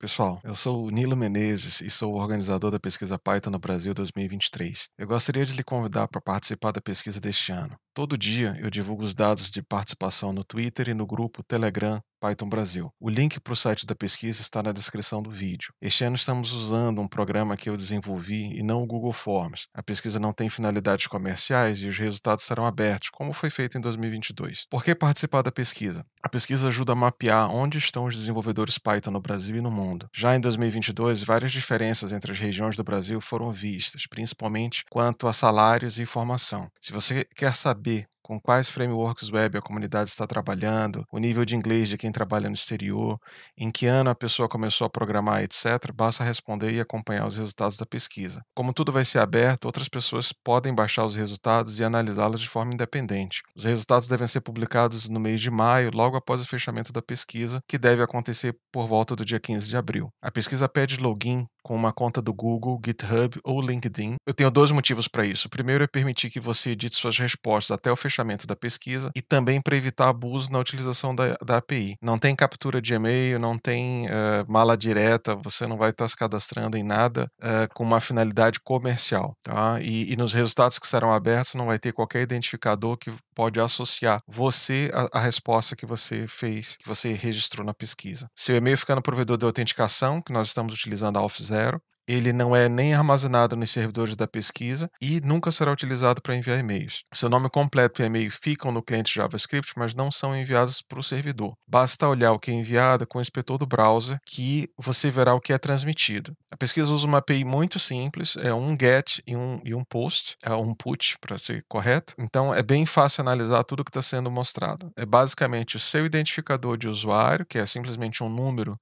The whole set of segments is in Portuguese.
Pessoal, eu sou o Nilo Menezes e sou o organizador da pesquisa Python no Brasil 2023. Eu gostaria de lhe convidar para participar da pesquisa deste ano. Todo dia eu divulgo os dados de participação no Twitter e no grupo Telegram Python Brasil. O link para o site da pesquisa está na descrição do vídeo. Este ano estamos usando um programa que eu desenvolvi e não o Google Forms. A pesquisa não tem finalidades comerciais e os resultados serão abertos, como foi feito em 2022. Por que participar da pesquisa? A pesquisa ajuda a mapear onde estão os desenvolvedores Python no Brasil e no mundo. Já em 2022, várias diferenças entre as regiões do Brasil foram vistas, principalmente quanto a salários e formação. Se você quer saber be. com quais frameworks web a comunidade está trabalhando, o nível de inglês de quem trabalha no exterior, em que ano a pessoa começou a programar, etc., basta responder e acompanhar os resultados da pesquisa. Como tudo vai ser aberto, outras pessoas podem baixar os resultados e analisá-los de forma independente. Os resultados devem ser publicados no mês de maio, logo após o fechamento da pesquisa, que deve acontecer por volta do dia 15 de abril. A pesquisa pede login com uma conta do Google, GitHub ou LinkedIn. Eu tenho dois motivos para isso. O primeiro é permitir que você edite suas respostas até o fechamento fechamento da pesquisa e também para evitar abuso na utilização da, da, API. Não tem captura de e-mail, não tem uh, mala direta, você não vai estar se cadastrando em nada uh, com uma finalidade comercial. Tá? E, e, nos resultados que serão abertos não vai ter qualquer identificador que pode associar você à, à resposta que você fez, que você registrou na pesquisa. Seu e-mail fica no provedor de autenticação, que nós estamos utilizando a Auth0, ele não é nem armazenado nos servidores da pesquisa e nunca será utilizado para enviar e-mails. Seu nome completo e e-mail ficam no cliente JavaScript, mas não são enviados para o servidor. Basta olhar o que é enviado com o inspetor do browser que você verá o que é transmitido. A pesquisa usa uma API muito simples, é um get e um, e um post, é um put para ser correto. Então é bem fácil analisar tudo que está sendo mostrado. É basicamente o seu identificador de usuário, que é simplesmente um número,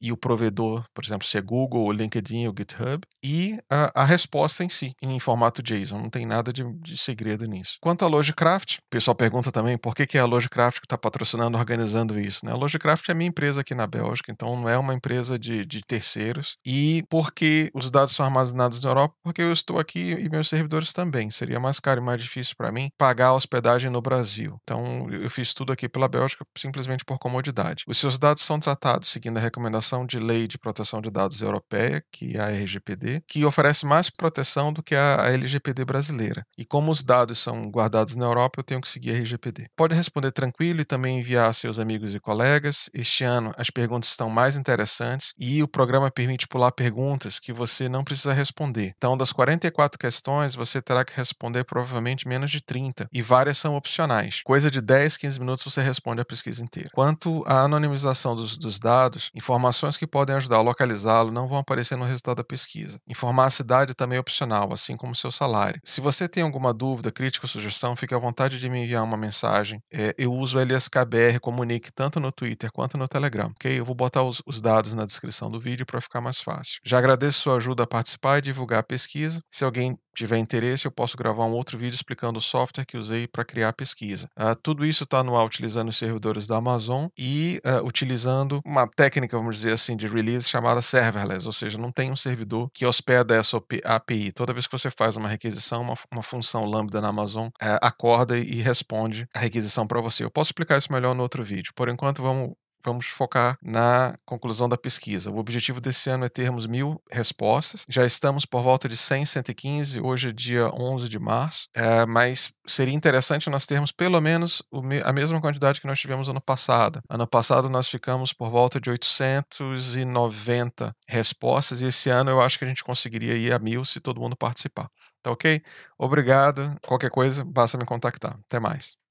e o provedor, por exemplo, se é Google, LinkedIn, o GitHub, GitHub e a, a resposta em si, em formato JSON. Não tem nada de, de segredo nisso. Quanto à Logicraft, o pessoal pergunta também por que, que é a Logicraft que está patrocinando, organizando isso. Né? A Logicraft é minha empresa aqui na Bélgica, então não é uma empresa de, de terceiros. E por que os dados são armazenados na Europa? Porque eu estou aqui e meus servidores também. Seria mais caro e mais difícil para mim pagar a hospedagem no Brasil. Então eu fiz tudo aqui pela Bélgica simplesmente por comodidade. Os seus dados são tratados seguindo a recomendação de lei de proteção de dados europeia, que é a RGPD, que oferece mais proteção do que a, LGPD brasileira. E como os dados são guardados na Europa, eu tenho que seguir a RGPD. Pode responder tranquilo e também enviar a seus amigos e colegas. Este ano as perguntas estão mais interessantes e o programa permite pular perguntas que você não precisa responder. Então, das 44 questões, você terá que responder provavelmente menos de 30 e várias são opcionais. Coisa de 10, 15 minutos você responde a pesquisa inteira. Quanto à anonimização dos, dos dados, informações que podem ajudar a localizá-lo não vão aparecer no resultado da pesquisa. Informar a cidade também é opcional, assim como seu salário. Se você tem alguma dúvida, crítica ou sugestão, fique à vontade de me enviar uma mensagem. É, eu uso o LSKBR Comunique tanto no Twitter quanto no Telegram, ok? Eu vou botar os, os dados na descrição do vídeo para ficar mais fácil. Já agradeço sua ajuda a participar e divulgar a pesquisa. Se alguém tiver interesse, eu posso gravar um outro vídeo explicando o software que usei para criar a pesquisa. Uh, tudo isso está no ar utilizando os servidores da Amazon e uh, utilizando uma técnica, vamos dizer assim, de release chamada serverless, ou seja, não tem um servidor que hospeda essa API. Toda vez que você faz uma requisição, uma, uma função Lambda na Amazon uh, acorda e responde a requisição para você. Eu posso explicar isso melhor no outro vídeo. Por enquanto, vamos vamos focar na conclusão da pesquisa. O objetivo desse ano é termos mil respostas. Já estamos por volta de 100, 115, hoje é dia 11 de março, é, mas seria interessante nós termos pelo menos a mesma quantidade que nós tivemos ano passado. Ano passado nós ficamos por volta de 890 respostas e esse ano eu acho que a gente conseguiria ir a mil se todo mundo participar. Tá ok? Obrigado. Qualquer coisa, basta me contactar. Até mais.